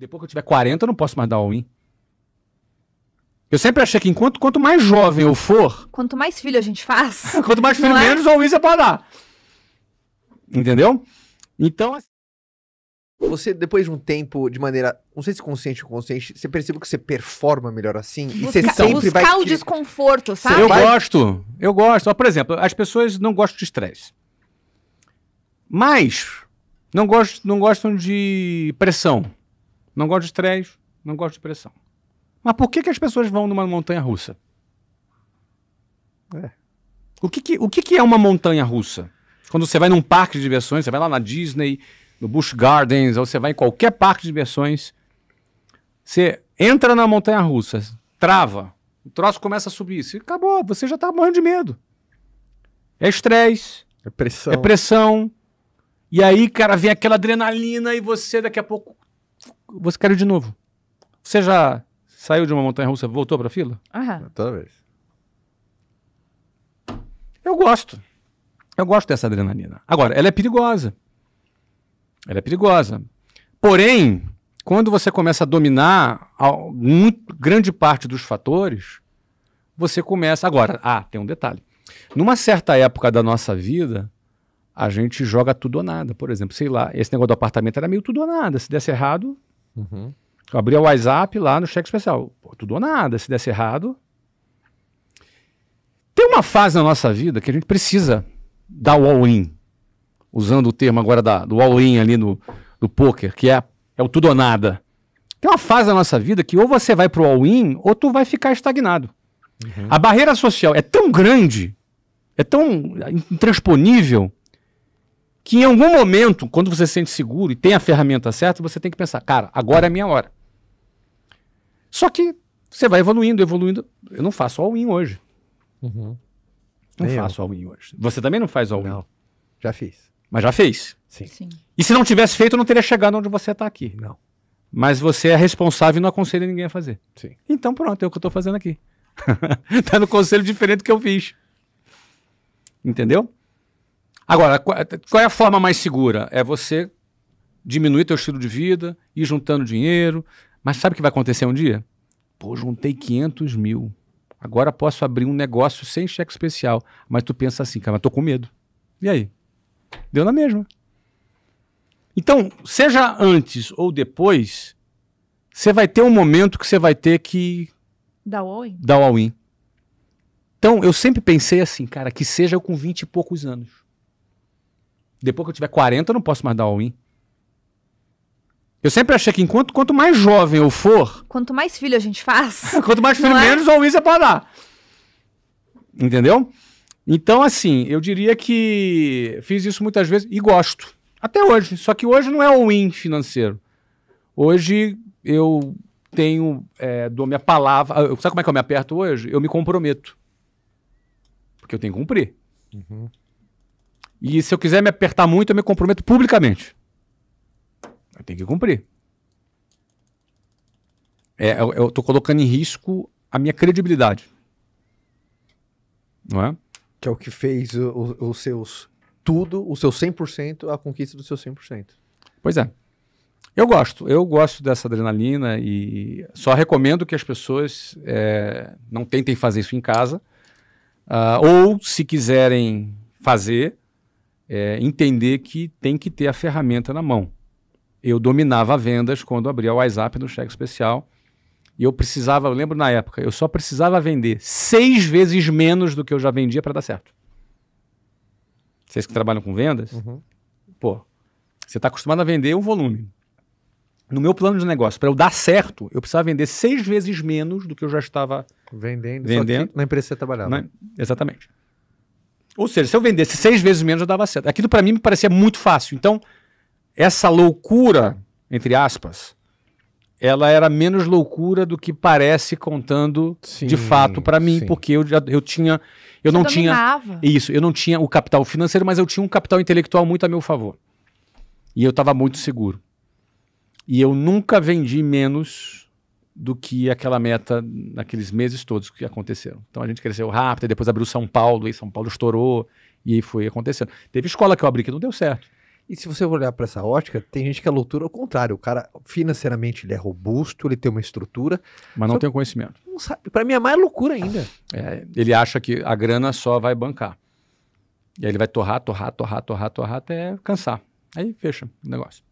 Depois que eu tiver 40, eu não posso mais dar all-in. Eu sempre achei que enquanto quanto mais jovem eu for. Quanto mais filho a gente faz. quanto mais filho, é? menos é? all-in você pode dar. Entendeu? Então, assim, Você, depois de um tempo, de maneira, não sei se consciente ou consciente, você percebe que você performa melhor assim? Busca, e você sempre buscar vai... Buscar o desconforto, sabe? Eu vai... gosto, eu gosto. Por exemplo, as pessoas não gostam de estresse. Mas não não gostam de pressão. Não gosto de estresse, não gosto de pressão. Mas por que, que as pessoas vão numa montanha russa? É. O, que, que, o que, que é uma montanha russa? Quando você vai num parque de diversões, você vai lá na Disney, no Busch Gardens, ou você vai em qualquer parque de diversões, você entra na montanha russa, trava, o troço começa a subir, você, acabou, você já está morrendo de medo. É estresse. É pressão. É pressão. E aí, cara, vem aquela adrenalina e você daqui a pouco você quer ir de novo. Você já saiu de uma montanha russa, voltou para a fila? Aham. Talvez. Eu gosto. Eu gosto dessa adrenalina. Agora, ela é perigosa. Ela é perigosa. Porém, quando você começa a dominar a, muito, grande parte dos fatores, você começa. Agora, ah, tem um detalhe. Numa certa época da nossa vida, a gente joga tudo ou nada. Por exemplo, sei lá, esse negócio do apartamento era meio tudo ou nada. Se desse errado, uhum. eu abri o WhatsApp lá no cheque especial. Pô, tudo ou nada. Se desse errado. Tem uma fase na nossa vida que a gente precisa dar o all-in. Usando o termo agora da, do all-in ali no, do poker, que é, é o tudo ou nada. Tem uma fase na nossa vida que ou você vai pro all-in ou tu vai ficar estagnado. Uhum. A barreira social é tão grande, é tão intransponível que em algum momento, quando você se sente seguro e tem a ferramenta certa, você tem que pensar, cara, agora é a minha hora. Só que você vai evoluindo, evoluindo. Eu não faço all-in hoje. Uhum. Não Nem faço all-in hoje. Você também não faz all-in? Não. Já fiz. Mas já fez? Sim. Sim. E se não tivesse feito, não teria chegado onde você está aqui. Não. Mas você é responsável e não aconselha ninguém a fazer. Sim. Então pronto, é o que eu estou fazendo aqui. está no conselho diferente do que eu fiz. Entendeu? Agora, qual é a forma mais segura? É você diminuir teu estilo de vida, ir juntando dinheiro. Mas sabe o que vai acontecer um dia? Pô, juntei 500 mil. Agora posso abrir um negócio sem cheque especial. Mas tu pensa assim, cara, mas tô com medo. E aí? Deu na mesma. Então, seja antes ou depois, você vai ter um momento que você vai ter que. Dar o all-in. Dar o all-in. Então, eu sempre pensei assim, cara, que seja eu com 20 e poucos anos. Depois que eu tiver 40, eu não posso mais dar all-in. Eu sempre achei que enquanto quanto mais jovem eu for. Quanto mais filho a gente faz. quanto mais filho, é? menos all-in você é pode dar. Entendeu? Então, assim, eu diria que fiz isso muitas vezes e gosto. Até hoje. Só que hoje não é all-in financeiro. Hoje eu tenho, é, dou minha palavra. Sabe como é que eu me aperto hoje? Eu me comprometo. Porque eu tenho que cumprir. Uhum. E se eu quiser me apertar muito, eu me comprometo publicamente. Eu tenho que cumprir. É, eu, estou colocando em risco a minha credibilidade. Não é? Que é o que fez os seus tudo, o seu 100%, a conquista do seu 100%. Pois é. Eu gosto, eu gosto dessa adrenalina e só recomendo que as pessoas é, não tentem fazer isso em casa. Uh, ou, se quiserem fazer, é, entender que tem que ter a ferramenta na mão. Eu dominava vendas quando abria o WhatsApp no cheque especial e eu precisava, eu lembro na época, eu só precisava vender seis vezes menos do que eu já vendia para dar certo. Vocês que trabalham com vendas, uhum. pô, você está acostumado a vender um volume. No meu plano de negócio, para eu dar certo, eu precisava vender seis vezes menos do que eu já estava vendendo, vendendo. na empresa que você trabalhava. Na, exatamente. Ou seja, se eu vendesse seis vezes menos, eu dava certo. Aquilo para mim me parecia muito fácil. Então, essa loucura, entre aspas, ela era menos loucura do que parece contando sim, de fato para mim, sim. porque eu já eu tinha eu Você não dominava. tinha isso, eu não tinha o capital financeiro, mas eu tinha um capital intelectual muito a meu favor. E eu estava muito seguro. E eu nunca vendi menos do que aquela meta naqueles meses todos que aconteceram. Então a gente cresceu rápido, depois abriu São Paulo, e São Paulo estourou, e aí foi acontecendo. Teve escola que eu abri que não deu certo. E se você olhar para essa ótica, tem gente que é loucura ao contrário. O cara, financeiramente, ele é robusto, ele tem uma estrutura. Mas não tem conhecimento. Não sabe. Para mim é mais loucura ainda. É, ele acha que a grana só vai bancar. E aí ele vai torrar, torrar, torrar, torrar, torrar até cansar. Aí fecha o negócio.